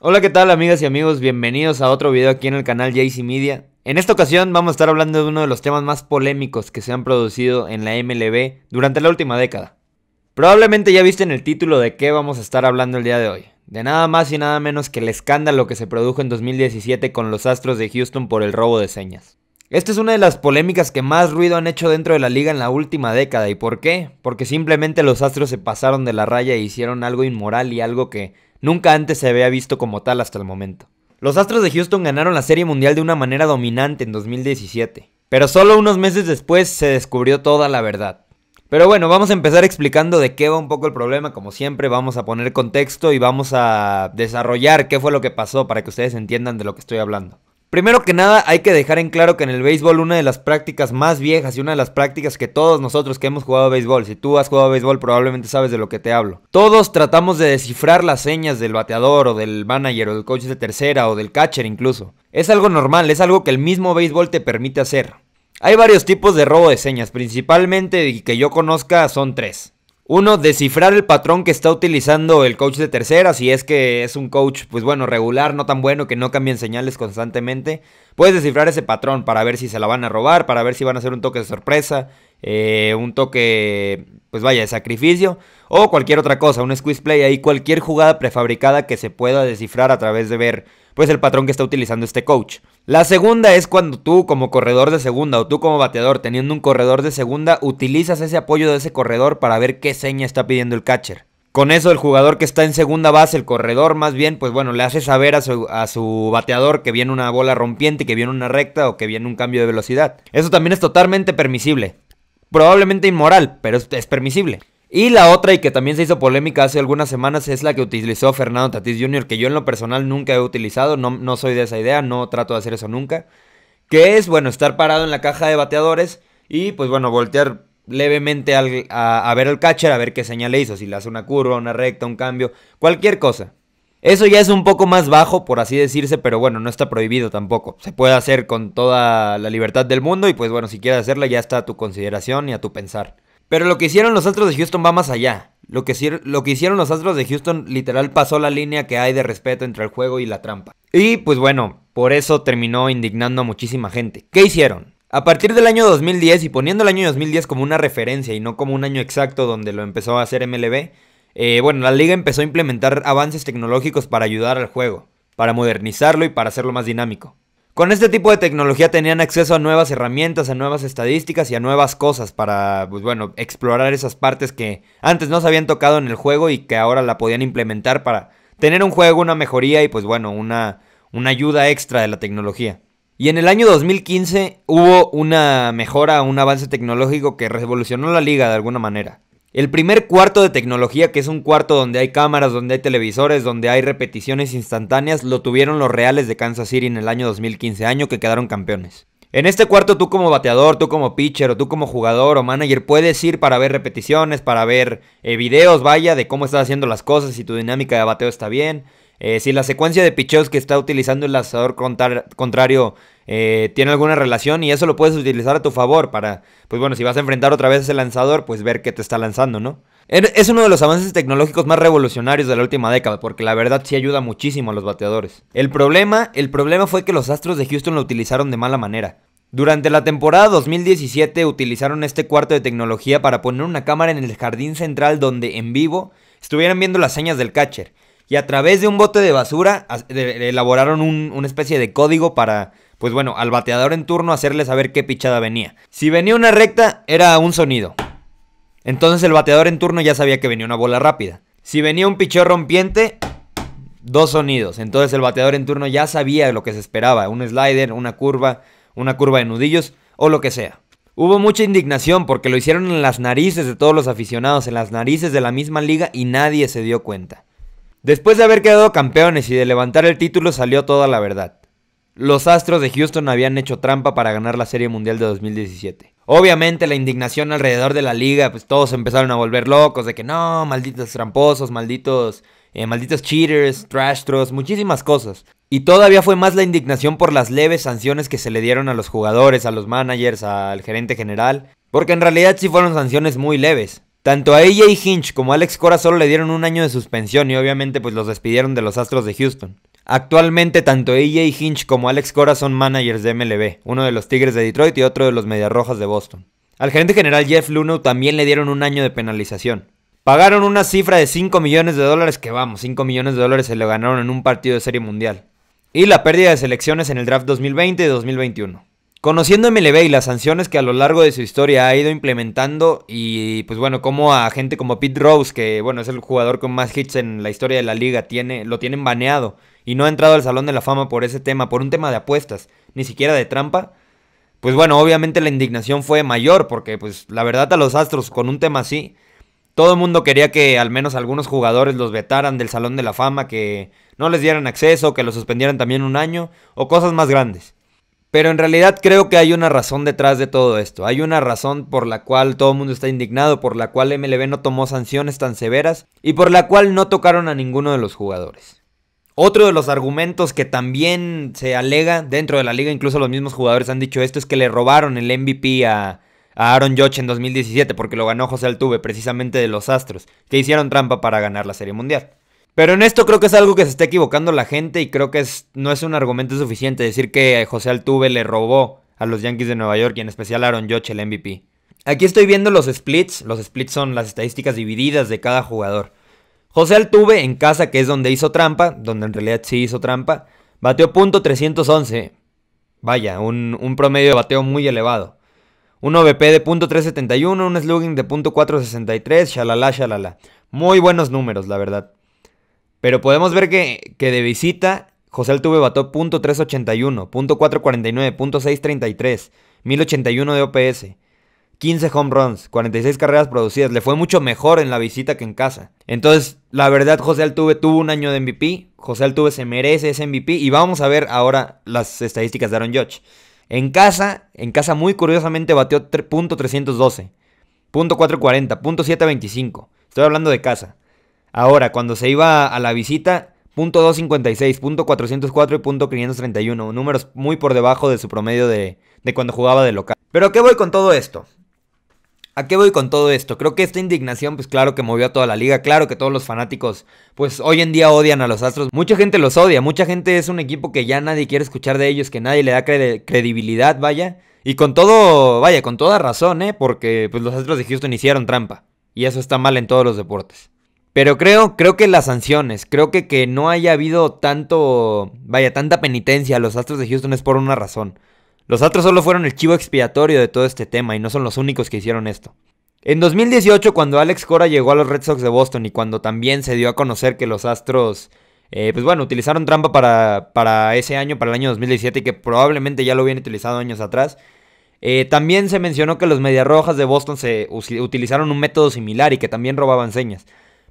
Hola, ¿qué tal amigas y amigos? Bienvenidos a otro video aquí en el canal JC Media. En esta ocasión vamos a estar hablando de uno de los temas más polémicos que se han producido en la MLB durante la última década. Probablemente ya viste en el título de qué vamos a estar hablando el día de hoy. De nada más y nada menos que el escándalo que se produjo en 2017 con los Astros de Houston por el robo de señas. Esta es una de las polémicas que más ruido han hecho dentro de la liga en la última década. ¿Y por qué? Porque simplemente los Astros se pasaron de la raya e hicieron algo inmoral y algo que nunca antes se había visto como tal hasta el momento. Los Astros de Houston ganaron la Serie Mundial de una manera dominante en 2017, pero solo unos meses después se descubrió toda la verdad. Pero bueno, vamos a empezar explicando de qué va un poco el problema, como siempre vamos a poner contexto y vamos a desarrollar qué fue lo que pasó para que ustedes entiendan de lo que estoy hablando. Primero que nada, hay que dejar en claro que en el béisbol una de las prácticas más viejas y una de las prácticas que todos nosotros que hemos jugado béisbol, si tú has jugado béisbol probablemente sabes de lo que te hablo. Todos tratamos de descifrar las señas del bateador o del manager o del coach de tercera o del catcher incluso. Es algo normal, es algo que el mismo béisbol te permite hacer. Hay varios tipos de robo de señas, principalmente y que yo conozca son tres. Uno, descifrar el patrón que está utilizando el coach de tercera, si es que es un coach, pues bueno, regular, no tan bueno, que no cambien señales constantemente. Puedes descifrar ese patrón para ver si se la van a robar, para ver si van a hacer un toque de sorpresa, eh, un toque, pues vaya, de sacrificio, o cualquier otra cosa, un squeeze play, ahí cualquier jugada prefabricada que se pueda descifrar a través de ver pues el patrón que está utilizando este coach. La segunda es cuando tú como corredor de segunda o tú como bateador teniendo un corredor de segunda utilizas ese apoyo de ese corredor para ver qué seña está pidiendo el catcher. Con eso el jugador que está en segunda base, el corredor más bien, pues bueno, le hace saber a su, a su, bateador que viene una bola rompiente, que viene una recta o que viene un cambio de velocidad. Eso también es totalmente permisible. Probablemente inmoral, pero es permisible. Y la otra, y que también se hizo polémica hace algunas semanas, es la que utilizó Fernando Tatis Jr., que yo en lo personal nunca he utilizado, no, no soy de esa idea, no trato de hacer eso nunca. Que es, bueno, estar parado en la caja de bateadores y, pues bueno, voltear levemente a, ver al catcher, a ver qué señal le hizo, si le hace una curva, una recta, un cambio, cualquier cosa. Eso ya es un poco más bajo, por así decirse, pero bueno, no está prohibido tampoco. Se puede hacer con toda la libertad del mundo y pues bueno, si quieres hacerla ya está a tu consideración y a tu pensar. Pero lo que hicieron los Astros de Houston va más allá. Lo que, lo que hicieron los Astros de Houston literal pasó la línea que hay de respeto entre el juego y la trampa. Y pues bueno, por eso terminó indignando a muchísima gente. ¿Qué hicieron? A partir del año 2010 y poniendo el año 2010 como una referencia y no como un año exacto donde lo empezó a hacer MLB, eh, bueno, la liga empezó a implementar avances tecnológicos para ayudar al juego, para modernizarlo y para hacerlo más dinámico. Con este tipo de tecnología tenían acceso a nuevas herramientas, a nuevas estadísticas y a nuevas cosas para, pues bueno, explorar esas partes que antes no se habían tocado en el juego y que ahora la podían implementar para tener un juego, una mejoría y pues bueno, una, una ayuda extra de la tecnología. Y en el año 2015 hubo una mejora, un avance tecnológico que revolucionó la liga de alguna manera. El primer cuarto de tecnología, que es un cuarto donde hay cámaras, donde hay televisores, donde hay repeticiones instantáneas, lo tuvieron los Reales de Kansas City en el año 2015, año que quedaron campeones. En este cuarto tú como bateador, tú como pitcher o tú como jugador o manager puedes ir para ver repeticiones, para ver eh, videos, vaya, de cómo estás haciendo las cosas, y tu dinámica de bateo está bien, eh, si la secuencia de picheos que está utilizando el lanzador contrario eh, tiene alguna relación y eso lo puedes utilizar a tu favor para, pues bueno, si vas a enfrentar otra vez a ese lanzador, pues ver qué te está lanzando, ¿no? Er, es uno de los avances tecnológicos más revolucionarios de la última década, porque la verdad sí ayuda muchísimo a los bateadores. El problema, el problema fue que los Astros de Houston lo utilizaron de mala manera. Durante la temporada 2017 utilizaron este cuarto de tecnología para poner una cámara en el jardín central donde en vivo estuvieran viendo las señas del catcher y a través de un bote de basura elaboraron una especie de código para, pues bueno, al bateador en turno hacerle saber qué pichada venía. Si venía una recta, era un sonido. Entonces el bateador en turno ya sabía que venía una bola rápida. Si venía un picheo rompiente, dos sonidos. Entonces el bateador en turno ya sabía lo que se esperaba. Un slider, una curva, una curva de nudillos o lo que sea. Hubo mucha indignación porque lo hicieron en las narices de todos los aficionados, en las narices de la misma liga y nadie se dio cuenta. Después de haber quedado campeones y de levantar el título salió toda la verdad. Los Astros de Houston habían hecho trampa para ganar la Serie Mundial de 2017. Obviamente la indignación alrededor de la liga, pues todos empezaron a volver locos de que no, malditos tramposos, malditos, eh, malditos cheaters, trash muchísimas cosas. Y todavía fue más la indignación por las leves sanciones que se le dieron a los jugadores, a los managers, al gerente general, porque en realidad sí fueron sanciones muy leves. Tanto a ella Hinch como a Alex Cora solo le dieron un año de suspensión y obviamente pues los despidieron de los Astros de Houston. Actualmente tanto AJ Hinch como Alex Cora son managers de MLB, uno de los Tigres de Detroit y otro de los Rojas de Boston. Al gerente general Jeff Luno también le dieron un año de penalización. Pagaron una cifra de 5 millones de dólares que vamos, 5 millones de dólares se lo ganaron en un partido de serie mundial. Y la pérdida de selecciones en el draft 2020 y 2021. Conociendo MLB y las sanciones que a lo largo de su historia ha ido implementando y pues bueno, como a gente como Pete Rose, que bueno, es el jugador con más hits en la historia de la liga, tiene, lo tienen baneado y no ha entrado al Salón de la Fama por ese tema, por un tema de apuestas, ni siquiera de trampa, pues bueno, obviamente la indignación fue mayor porque pues la verdad a los Astros con un tema así, todo el mundo quería que al menos algunos jugadores los vetaran del Salón de la Fama, que no les dieran acceso, que los suspendieran también un año o cosas más grandes. Pero en realidad creo que hay una razón detrás de todo esto. Hay una razón por la cual todo el mundo está indignado, por la cual MLB no tomó sanciones tan severas y por la cual no tocaron a ninguno de los jugadores. Otro de los argumentos que también se alega dentro de la liga, incluso los mismos jugadores han dicho esto, es que le robaron el MVP a, Aaron Judge en 2017 porque lo ganó José Altuve, precisamente de los Astros, que hicieron trampa para ganar la Serie Mundial. Pero en esto creo que es algo que se está equivocando la gente y creo que no es un argumento suficiente decir que José Altuve le robó a los Yankees de Nueva York y en especial a Aaron Judge el MVP. Aquí estoy viendo los splits. Los splits son las estadísticas divididas de cada jugador. José Altuve en casa, que es donde hizo trampa, donde en realidad sí hizo trampa, bateó punto 311. Vaya, un, promedio de bateo muy elevado. Un ovp de .371, un slugging de .463, shalala, shalala. Muy buenos números, la verdad. Pero podemos ver que, de visita, José Altuve bató .381, .449, .633, 1081 de OPS, 15 home runs, 46 carreras producidas. Le fue mucho mejor en la visita que en casa. Entonces, la verdad, José Altuve tuvo un año de MVP. José Altuve se merece ese MVP. Y vamos a ver ahora las estadísticas de Aaron Judge. En casa, en casa muy curiosamente batió .312, .440, .725. Estoy hablando de casa. Ahora, cuando se iba a la visita, punto 256, punto 404 y 531. Números muy por debajo de su promedio de, cuando jugaba de local. Pero ¿a qué voy con todo esto? ¿A qué voy con todo esto? Creo que esta indignación, pues claro que movió a toda la liga, claro que todos los fanáticos, pues hoy en día odian a los Astros. Mucha gente los odia, mucha gente es un equipo que ya nadie quiere escuchar de ellos, que nadie le da credibilidad, vaya. Y con todo, vaya, con toda razón, ¿eh? Porque pues los Astros de Houston hicieron trampa. Y eso está mal en todos los deportes. Pero creo, creo que las sanciones, creo que que no haya habido tanto, vaya, tanta penitencia a los Astros de Houston es por una razón. Los Astros solo fueron el chivo expiatorio de todo este tema y no son los únicos que hicieron esto. En 2018, cuando Alex Cora llegó a los Red Sox de Boston y cuando también se dio a conocer que los Astros, eh, pues bueno, utilizaron trampa para, para ese año, para el año 2017 y que probablemente ya lo habían utilizado años atrás, eh, también se mencionó que los Mediarrojas de Boston se utilizaron un método similar y que también robaban señas.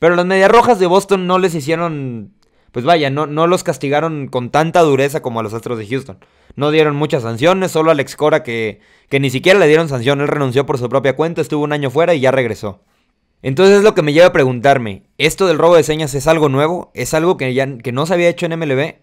Pero las Medias Rojas de Boston no les hicieron, pues vaya, no, no los castigaron con tanta dureza como a los Astros de Houston. No dieron muchas sanciones, solo a Alex Cora que, que ni siquiera le dieron sanción, él renunció por su propia cuenta, estuvo un año fuera y ya regresó. Entonces es lo que me lleva a preguntarme, ¿esto del robo de señas es algo nuevo? ¿Es algo que, ya, que no se había hecho en MLB?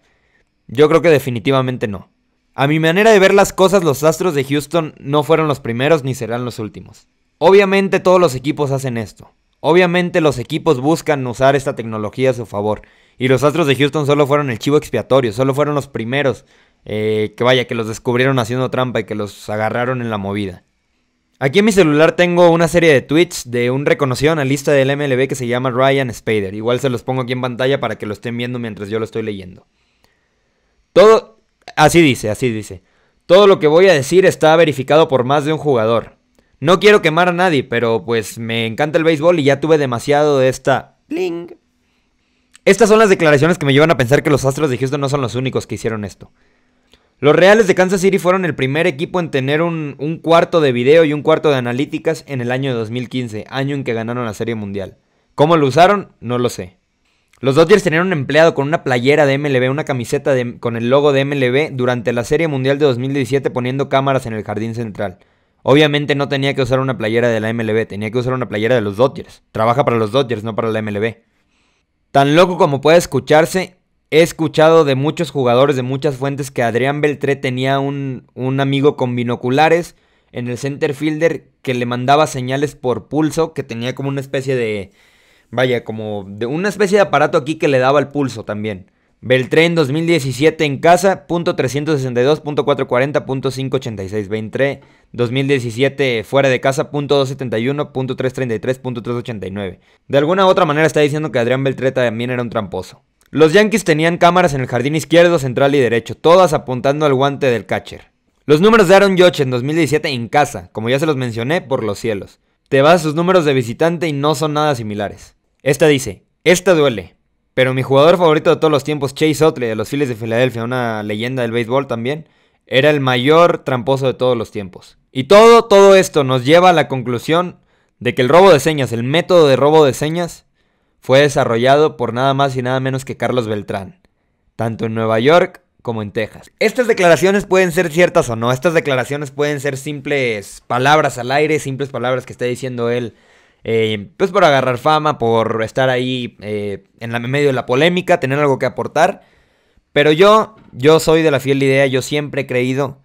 Yo creo que definitivamente no. A mi manera de ver las cosas, los Astros de Houston no fueron los primeros ni serán los últimos. Obviamente todos los equipos hacen esto. Obviamente los equipos buscan usar esta tecnología a su favor. Y los Astros de Houston solo fueron el chivo expiatorio, solo fueron los primeros eh, que vaya, que los descubrieron haciendo trampa y que los agarraron en la movida. Aquí en mi celular tengo una serie de tweets de un reconocido analista del MLB que se llama Ryan Spader. Igual se los pongo aquí en pantalla para que lo estén viendo mientras yo lo estoy leyendo. Todo, así dice, así dice. Todo lo que voy a decir está verificado por más de un jugador. No quiero quemar a nadie, pero pues me encanta el béisbol y ya tuve demasiado de esta... Bling. Estas son las declaraciones que me llevan a pensar que los Astros de Houston no son los únicos que hicieron esto. Los Reales de Kansas City fueron el primer equipo en tener un, cuarto de video y un cuarto de analíticas en el año 2015, año en que ganaron la Serie Mundial. ¿Cómo lo usaron? No lo sé. Los Dodgers tenían un empleado con una playera de MLB, una camiseta con el logo de MLB durante la Serie Mundial de 2017 poniendo cámaras en el jardín central. Obviamente no tenía que usar una playera de la MLB, tenía que usar una playera de los Dodgers. Trabaja para los Dodgers, no para la MLB. Tan loco como puede escucharse, he escuchado de muchos jugadores, de muchas fuentes, que Adrián Beltré tenía un, un amigo con binoculares en el center fielder que le mandaba señales por pulso, que tenía como una especie de... Vaya, como de una especie de aparato aquí que le daba el pulso también. Beltrán 2017 en casa, punto 362, 440, 2017 fuera de casa, punto 271, 333, 389. De alguna u otra manera está diciendo que Adrián Beltré también era un tramposo. Los Yankees tenían cámaras en el jardín izquierdo, central y derecho, todas apuntando al guante del catcher. Los números de Aaron Judge en 2017 en casa, como ya se los mencioné, por los cielos. Te vas a sus números de visitante y no son nada similares. Esta dice, esta duele, pero mi jugador favorito de todos los tiempos, Chase Otley, de los Phillies de Filadelfia, una leyenda del béisbol también, era el mayor tramposo de todos los tiempos. Y todo, todo esto nos lleva a la conclusión de que el robo de señas, el método de robo de señas, fue desarrollado por nada más y nada menos que Carlos Beltrán, tanto en Nueva York como en Texas. Estas declaraciones pueden ser ciertas o no, estas declaraciones pueden ser simples palabras al aire, simples palabras que está diciendo él eh, pues por agarrar fama, por estar ahí eh, en, en medio de la polémica, tener algo que aportar. Pero yo, yo soy de la fiel idea, yo siempre he creído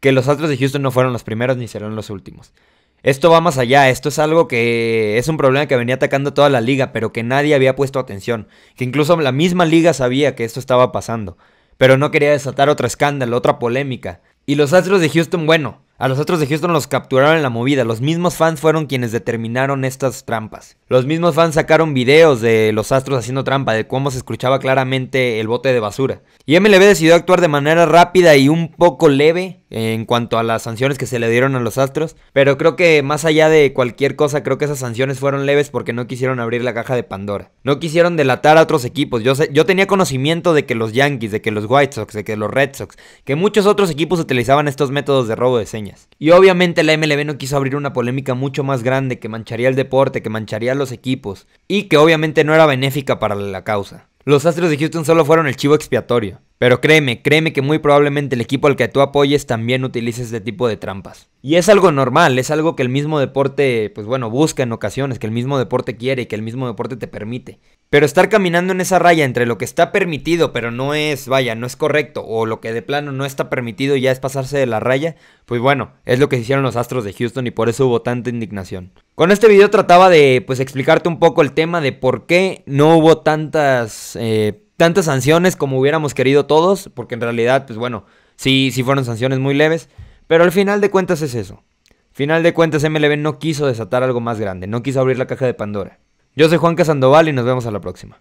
que los Astros de Houston no fueron los primeros ni serán los últimos. Esto va más allá, esto es algo que es un problema que venía atacando toda la liga, pero que nadie había puesto atención, que incluso la misma liga sabía que esto estaba pasando, pero no quería desatar otro escándalo, otra polémica. Y los Astros de Houston, bueno, a los otros de Houston los capturaron en la movida, los mismos fans fueron quienes determinaron estas trampas. Los mismos fans sacaron videos de los Astros haciendo trampa, de cómo se escuchaba claramente el bote de basura. Y MLB decidió actuar de manera rápida y un poco leve en cuanto a las sanciones que se le dieron a los Astros, pero creo que más allá de cualquier cosa, creo que esas sanciones fueron leves porque no quisieron abrir la caja de Pandora. No quisieron delatar a otros equipos. Yo, yo tenía conocimiento de que los Yankees, de que los White Sox, de que los Red Sox, que muchos otros equipos utilizaban estos métodos de robo de señas. Y obviamente la MLB no quiso abrir una polémica mucho más grande que mancharía el deporte, que mancharía los equipos y que obviamente no era benéfica para la causa. Los Astros de Houston solo fueron el chivo expiatorio. Pero créeme, créeme que muy probablemente el equipo al que tú apoyes también utilice este tipo de trampas. Y es algo normal, es algo que el mismo deporte, pues bueno, busca en ocasiones, que el mismo deporte quiere y que el mismo deporte te permite. Pero estar caminando en esa raya entre lo que está permitido, pero no es, vaya, no es correcto, o lo que de plano no está permitido ya es pasarse de la raya, pues bueno, es lo que hicieron los Astros de Houston y por eso hubo tanta indignación. Con este video trataba de, pues, explicarte un poco el tema de por qué no hubo tantas, eh, tantas sanciones como hubiéramos querido todos, porque en realidad, pues bueno, sí, sí fueron sanciones muy leves, pero al final de cuentas es eso. Final de cuentas, MLB no quiso desatar algo más grande, no quiso abrir la caja de Pandora. Yo soy Juan Casandoval y nos vemos a la próxima.